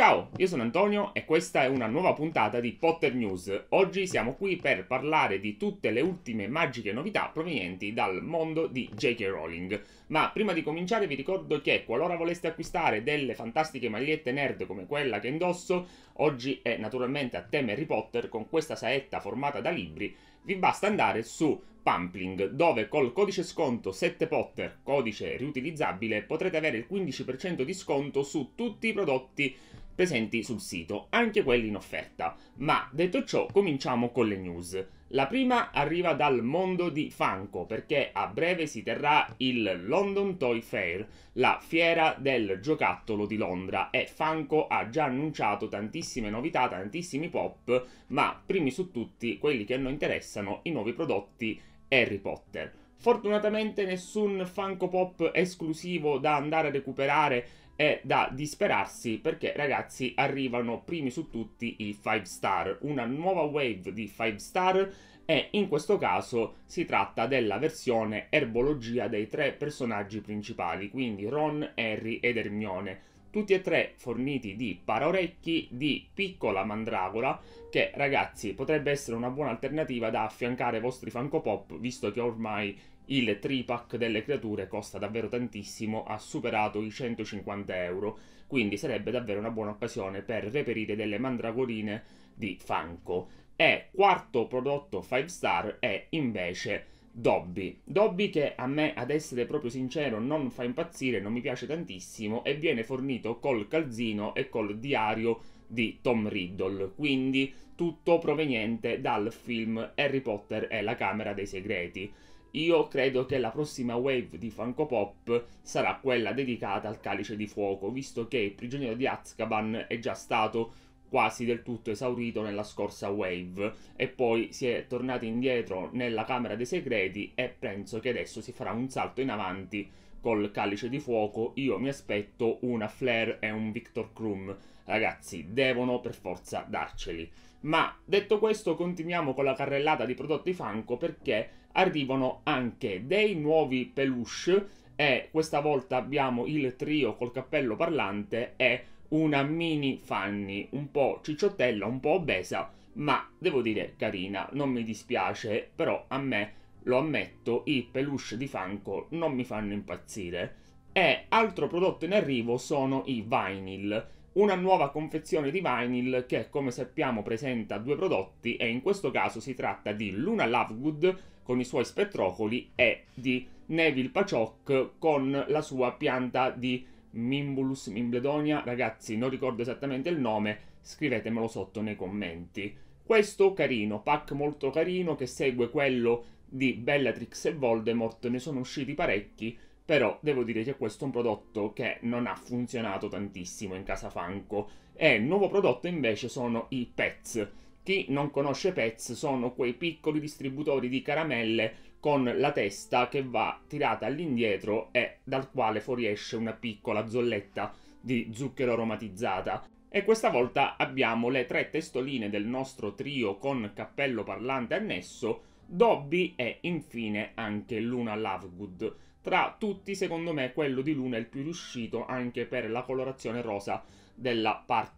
Ciao, io sono Antonio e questa è una nuova puntata di Potter News. Oggi siamo qui per parlare di tutte le ultime magiche novità provenienti dal mondo di J.K. Rowling. Ma prima di cominciare vi ricordo che qualora voleste acquistare delle fantastiche magliette nerd come quella che indosso, oggi è naturalmente a tema Harry Potter con questa saetta formata da libri vi basta andare su Pumpling, dove col codice sconto 7Potter, codice riutilizzabile, potrete avere il 15% di sconto su tutti i prodotti presenti sul sito, anche quelli in offerta. Ma detto ciò, cominciamo con le news. La prima arriva dal mondo di Funko perché a breve si terrà il London Toy Fair, la fiera del giocattolo di Londra e Funko ha già annunciato tantissime novità, tantissimi pop, ma primi su tutti quelli che a noi interessano, i nuovi prodotti Harry Potter. Fortunatamente nessun Funko Pop esclusivo da andare a recuperare e da disperarsi perché ragazzi arrivano primi su tutti i 5 star, una nuova wave di 5 star e in questo caso si tratta della versione erbologia dei tre personaggi principali, quindi Ron, Harry ed Ermione tutti e tre forniti di paraorecchi di piccola mandragola che ragazzi potrebbe essere una buona alternativa da affiancare ai vostri Funko Pop visto che ormai il tripack delle creature costa davvero tantissimo, ha superato i 150 euro, quindi sarebbe davvero una buona occasione per reperire delle mandragorine di Funko. E quarto prodotto 5 star è invece Dobby. Dobby che a me, ad essere proprio sincero, non fa impazzire, non mi piace tantissimo e viene fornito col calzino e col diario di Tom Riddle, quindi tutto proveniente dal film Harry Potter e la Camera dei Segreti. Io credo che la prossima wave di Funko Pop sarà quella dedicata al Calice di Fuoco, visto che il prigioniero di Azkaban è già stato quasi del tutto esaurito nella scorsa wave e poi si è tornati indietro nella Camera dei Segreti e penso che adesso si farà un salto in avanti col Calice di Fuoco. Io mi aspetto una Flair e un Victor Krum. Ragazzi, devono per forza darceli. Ma detto questo, continuiamo con la carrellata di prodotti Funko perché arrivano anche dei nuovi peluche e questa volta abbiamo il trio col cappello parlante e una mini Fanny, un po' cicciottella, un po' obesa, ma devo dire carina, non mi dispiace, però a me, lo ammetto, i peluche di Funko non mi fanno impazzire. E altro prodotto in arrivo sono i vinyl, una nuova confezione di vinyl che come sappiamo presenta due prodotti e in questo caso si tratta di Luna Lovegood con i suoi spettrocoli e di Neville Paciok con la sua pianta di Mimbulus Mimbledonia, ragazzi non ricordo esattamente il nome, scrivetemelo sotto nei commenti. Questo carino, pack molto carino che segue quello di Bellatrix e Voldemort, ne sono usciti parecchi, però devo dire che questo è un prodotto che non ha funzionato tantissimo in casa Fanco. E il nuovo prodotto invece sono i Pets. Chi non conosce Pets sono quei piccoli distributori di caramelle con la testa che va tirata all'indietro e dal quale fuoriesce una piccola zolletta di zucchero aromatizzata. E questa volta abbiamo le tre testoline del nostro trio con cappello parlante annesso, Dobby e infine anche Luna Lovegood. Tra tutti, secondo me, quello di Luna è il più riuscito anche per la colorazione rosa della parte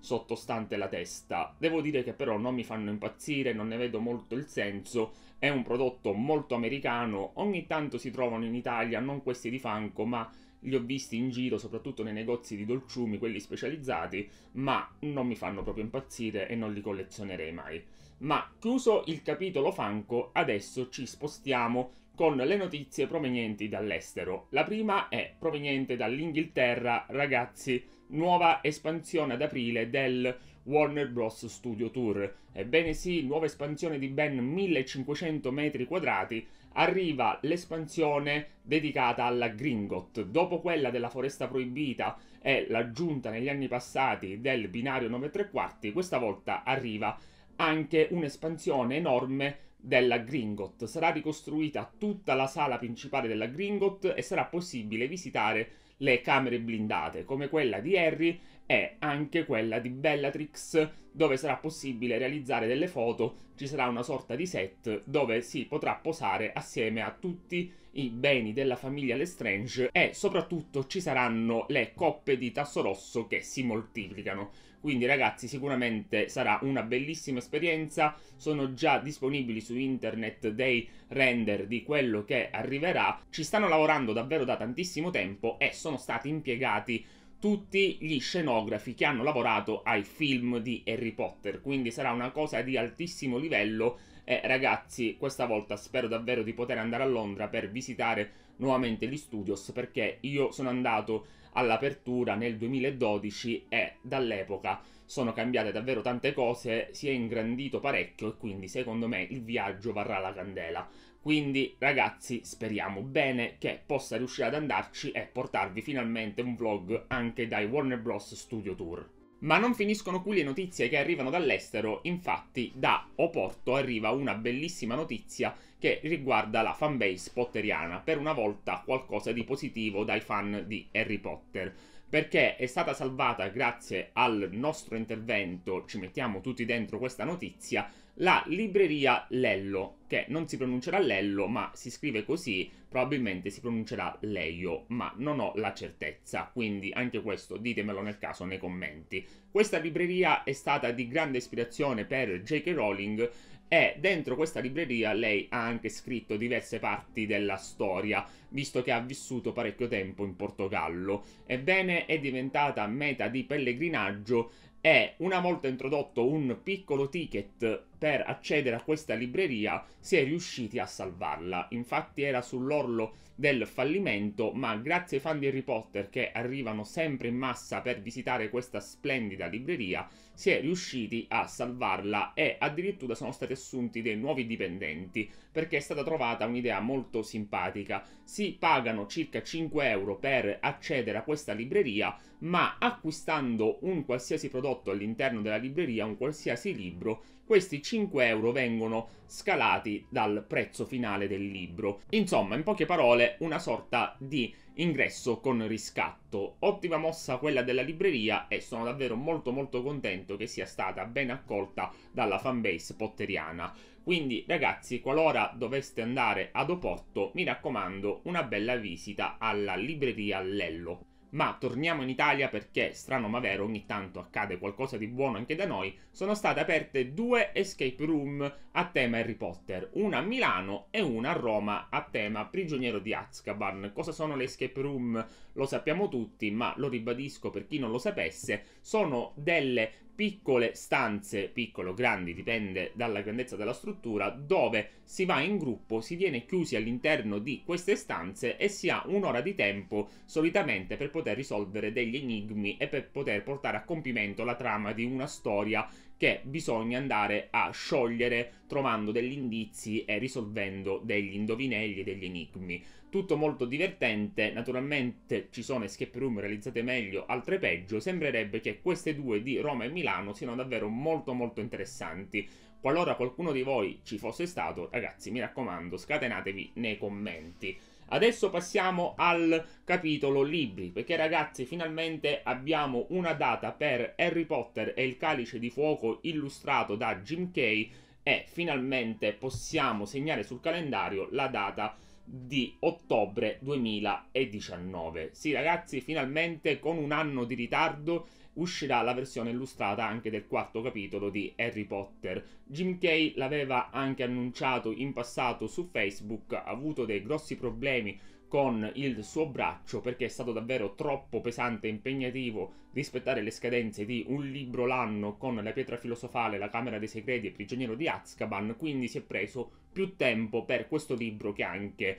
sottostante la testa. Devo dire che però non mi fanno impazzire, non ne vedo molto il senso è un prodotto molto americano, ogni tanto si trovano in Italia, non questi di Fanco, ma li ho visti in giro, soprattutto nei negozi di dolciumi, quelli specializzati, ma non mi fanno proprio impazzire e non li collezionerei mai. Ma chiuso il capitolo Fanco, adesso ci spostiamo con le notizie provenienti dall'estero. La prima è proveniente dall'Inghilterra, ragazzi, nuova espansione ad aprile del Warner Bros. Studio Tour. Ebbene sì, nuova espansione di ben 1500 metri quadrati, arriva l'espansione dedicata alla Gringot. Dopo quella della Foresta Proibita e l'aggiunta negli anni passati del binario 9 3 quarti, questa volta arriva anche un'espansione enorme della Gringot. Sarà ricostruita tutta la sala principale della Gringot e sarà possibile visitare le camere blindate, come quella di Harry e anche quella di Bellatrix, dove sarà possibile realizzare delle foto, ci sarà una sorta di set dove si potrà posare assieme a tutti i beni della famiglia Lestrange e soprattutto ci saranno le coppe di tasso rosso che si moltiplicano. Quindi ragazzi sicuramente sarà una bellissima esperienza, sono già disponibili su internet dei render di quello che arriverà, ci stanno lavorando davvero da tantissimo tempo e sono stati impiegati tutti gli scenografi che hanno lavorato ai film di Harry Potter, quindi sarà una cosa di altissimo livello e ragazzi questa volta spero davvero di poter andare a Londra per visitare nuovamente gli studios perché io sono andato all'apertura nel 2012 e dall'epoca sono cambiate davvero tante cose, si è ingrandito parecchio e quindi secondo me il viaggio varrà la candela. Quindi ragazzi speriamo bene che possa riuscire ad andarci e portarvi finalmente un vlog anche dai Warner Bros. Studio Tour. Ma non finiscono qui le notizie che arrivano dall'estero, infatti da Oporto arriva una bellissima notizia che riguarda la fanbase potteriana, per una volta qualcosa di positivo dai fan di Harry Potter perché è stata salvata grazie al nostro intervento, ci mettiamo tutti dentro questa notizia, la libreria Lello, che non si pronuncerà Lello, ma si scrive così, probabilmente si pronuncerà Leio, ma non ho la certezza, quindi anche questo ditemelo nel caso nei commenti. Questa libreria è stata di grande ispirazione per J.K. Rowling e dentro questa libreria lei ha anche scritto diverse parti della storia, visto che ha vissuto parecchio tempo in Portogallo. Ebbene, è diventata meta di pellegrinaggio e una volta introdotto un piccolo ticket per accedere a questa libreria si è riusciti a salvarla. Infatti era sull'orlo del fallimento, ma grazie ai fan di Harry Potter che arrivano sempre in massa per visitare questa splendida libreria, si è riusciti a salvarla e addirittura sono stati assunti dei nuovi dipendenti perché è stata trovata un'idea molto simpatica. Si pagano circa 5 euro per accedere a questa libreria, ma acquistando un qualsiasi prodotto all'interno della libreria, un qualsiasi libro, questi 5 5 euro vengono scalati dal prezzo finale del libro. Insomma, in poche parole, una sorta di ingresso con riscatto. Ottima mossa quella della libreria e sono davvero molto molto contento che sia stata ben accolta dalla fanbase potteriana. Quindi ragazzi, qualora doveste andare ad Oporto, mi raccomando una bella visita alla libreria Lello ma torniamo in Italia perché, strano ma vero, ogni tanto accade qualcosa di buono anche da noi, sono state aperte due escape room a tema Harry Potter, una a Milano e una a Roma a tema Prigioniero di Azkaban. Cosa sono le escape room? Lo sappiamo tutti, ma lo ribadisco per chi non lo sapesse, sono delle piccole stanze, piccole o grandi, dipende dalla grandezza della struttura, dove si va in gruppo, si viene chiusi all'interno di queste stanze e si ha un'ora di tempo solitamente per poter risolvere degli enigmi e per poter portare a compimento la trama di una storia che bisogna andare a sciogliere trovando degli indizi e risolvendo degli indovinelli e degli enigmi. Tutto molto divertente, naturalmente ci sono escape room realizzate meglio, altre peggio, sembrerebbe che queste due di Roma e Milano siano davvero molto molto interessanti. Qualora qualcuno di voi ci fosse stato, ragazzi mi raccomando scatenatevi nei commenti. Adesso passiamo al capitolo libri, perché ragazzi finalmente abbiamo una data per Harry Potter e il calice di fuoco illustrato da Jim Kay e finalmente possiamo segnare sul calendario la data di ottobre 2019. Sì ragazzi, finalmente con un anno di ritardo uscirà la versione illustrata anche del quarto capitolo di Harry Potter. Jim Kay l'aveva anche annunciato in passato su Facebook, ha avuto dei grossi problemi con il suo braccio perché è stato davvero troppo pesante e impegnativo rispettare le scadenze di un libro l'anno con La pietra filosofale, La camera dei segreti e Prigioniero di Azkaban, quindi si è preso più tempo per questo libro che anche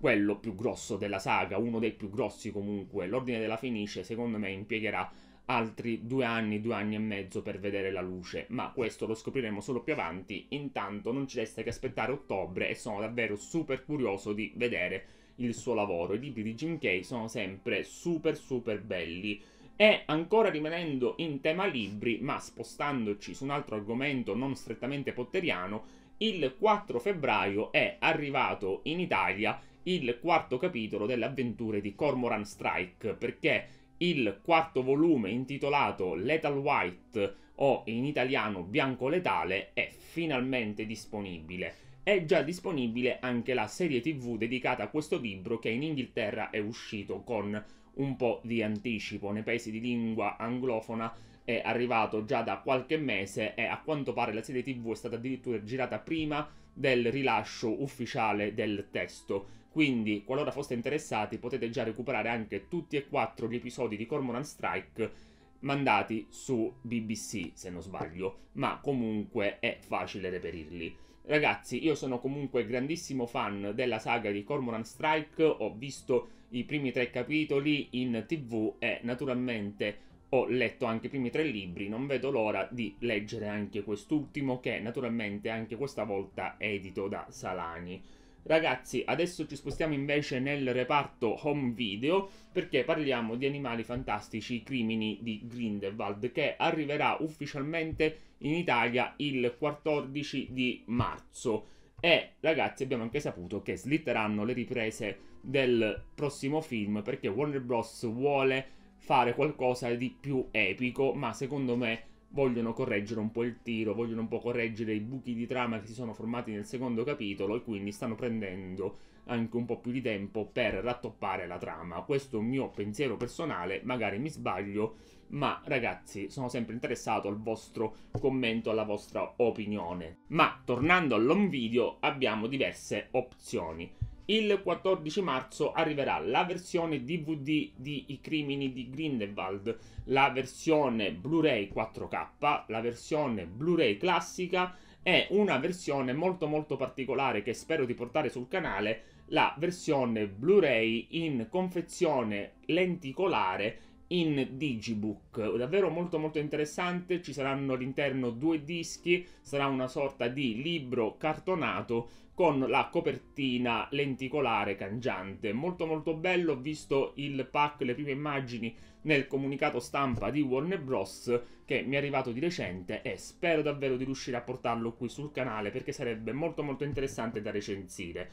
quello più grosso della saga, uno dei più grossi comunque. L'ordine della Fenice secondo me impiegherà altri due anni, due anni e mezzo per vedere la luce, ma questo lo scopriremo solo più avanti, intanto non ci resta che aspettare ottobre e sono davvero super curioso di vedere il suo lavoro. I libri di Jim Kay sono sempre super super belli. E ancora rimanendo in tema libri, ma spostandoci su un altro argomento non strettamente potteriano, il 4 febbraio è arrivato in Italia il quarto capitolo delle avventure di Cormoran Strike, perché il quarto volume intitolato Lethal White o in italiano Bianco Letale è finalmente disponibile. È già disponibile anche la serie tv dedicata a questo libro che in Inghilterra è uscito con un po' di anticipo. Nei paesi di lingua anglofona è arrivato già da qualche mese e a quanto pare la serie tv è stata addirittura girata prima del rilascio ufficiale del testo. Quindi, qualora foste interessati, potete già recuperare anche tutti e quattro gli episodi di Cormoran Strike mandati su BBC, se non sbaglio, ma comunque è facile reperirli. Ragazzi, io sono comunque grandissimo fan della saga di Cormoran Strike, ho visto i primi tre capitoli in tv e naturalmente ho letto anche i primi tre libri, non vedo l'ora di leggere anche quest'ultimo che naturalmente anche questa volta è edito da Salani. Ragazzi, adesso ci spostiamo invece nel reparto home video perché parliamo di Animali Fantastici, i Crimini di Grindelwald che arriverà ufficialmente in Italia il 14 di marzo. E ragazzi, abbiamo anche saputo che slitteranno le riprese del prossimo film perché Warner Bros. vuole fare qualcosa di più epico, ma secondo me vogliono correggere un po' il tiro, vogliono un po' correggere i buchi di trama che si sono formati nel secondo capitolo e quindi stanno prendendo anche un po' più di tempo per rattoppare la trama. Questo è un mio pensiero personale, magari mi sbaglio, ma ragazzi sono sempre interessato al vostro commento, alla vostra opinione. Ma tornando all'home video abbiamo diverse opzioni. Il 14 marzo arriverà la versione DVD di I crimini di Grindelwald, la versione Blu-ray 4K, la versione Blu-ray classica e una versione molto molto particolare che spero di portare sul canale, la versione Blu-ray in confezione lenticolare in digibook davvero molto molto interessante ci saranno all'interno due dischi sarà una sorta di libro cartonato con la copertina lenticolare cangiante. Molto molto bello, ho visto il pack, le prime immagini nel comunicato stampa di Warner Bros. che mi è arrivato di recente e spero davvero di riuscire a portarlo qui sul canale perché sarebbe molto molto interessante da recensire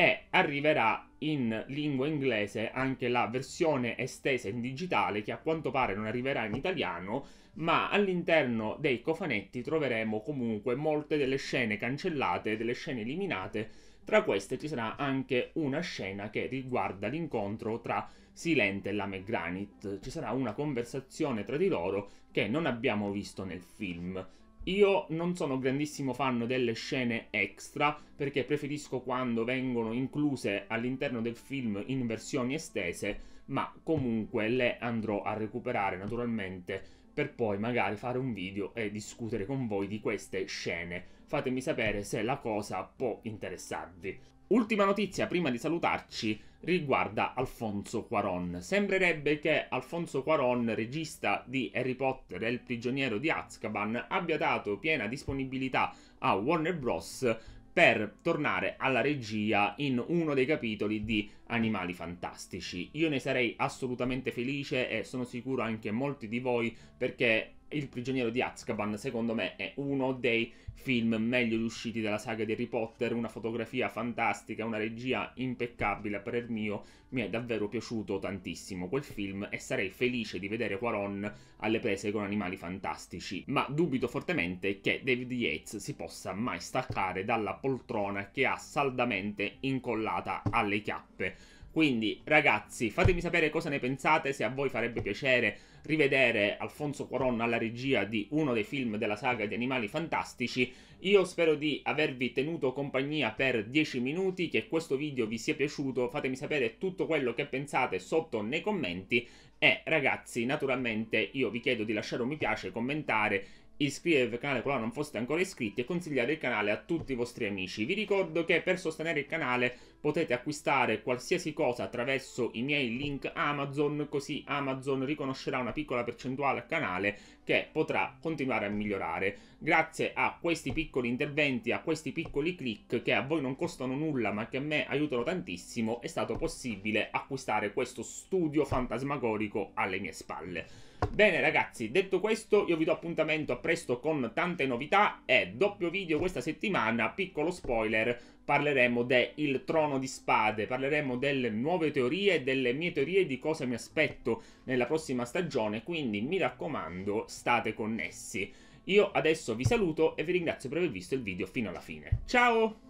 e arriverà in lingua inglese anche la versione estesa in digitale che a quanto pare non arriverà in italiano, ma all'interno dei cofanetti troveremo comunque molte delle scene cancellate, delle scene eliminate, tra queste ci sarà anche una scena che riguarda l'incontro tra Silente e Lame Granit, ci sarà una conversazione tra di loro che non abbiamo visto nel film. Io non sono grandissimo fan delle scene extra perché preferisco quando vengono incluse all'interno del film in versioni estese, ma comunque le andrò a recuperare naturalmente per poi magari fare un video e discutere con voi di queste scene. Fatemi sapere se la cosa può interessarvi. Ultima notizia prima di salutarci riguarda Alfonso Quaron. Sembrerebbe che Alfonso Quaron, regista di Harry Potter e il prigioniero di Azkaban, abbia dato piena disponibilità a Warner Bros. per tornare alla regia in uno dei capitoli di Animali Fantastici. Io ne sarei assolutamente felice e sono sicuro anche molti di voi perché il prigioniero di Azkaban, secondo me, è uno dei film meglio riusciti della saga di Harry Potter, una fotografia fantastica, una regia impeccabile, a parer mio, mi è davvero piaciuto tantissimo quel film e sarei felice di vedere Quaron alle prese con animali fantastici, ma dubito fortemente che David Yates si possa mai staccare dalla poltrona che ha saldamente incollata alle chiappe quindi, ragazzi, fatemi sapere cosa ne pensate, se a voi farebbe piacere rivedere Alfonso Cuarón alla regia di uno dei film della saga di Animali Fantastici. Io spero di avervi tenuto compagnia per 10 minuti, che questo video vi sia piaciuto, fatemi sapere tutto quello che pensate sotto nei commenti e ragazzi, naturalmente io vi chiedo di lasciare un mi piace, commentare iscrivervi al canale qualora non foste ancora iscritti e consigliare il canale a tutti i vostri amici. Vi ricordo che per sostenere il canale potete acquistare qualsiasi cosa attraverso i miei link Amazon, così Amazon riconoscerà una piccola percentuale al canale che potrà continuare a migliorare. Grazie a questi piccoli interventi, a questi piccoli click che a voi non costano nulla ma che a me aiutano tantissimo, è stato possibile acquistare questo studio fantasmagorico alle mie spalle. Bene ragazzi, detto questo io vi do appuntamento a presto con tante novità e doppio video questa settimana, piccolo spoiler, parleremo del Trono di Spade, parleremo delle nuove teorie, delle mie teorie di cosa mi aspetto nella prossima stagione, quindi mi raccomando state connessi. Io adesso vi saluto e vi ringrazio per aver visto il video fino alla fine. Ciao!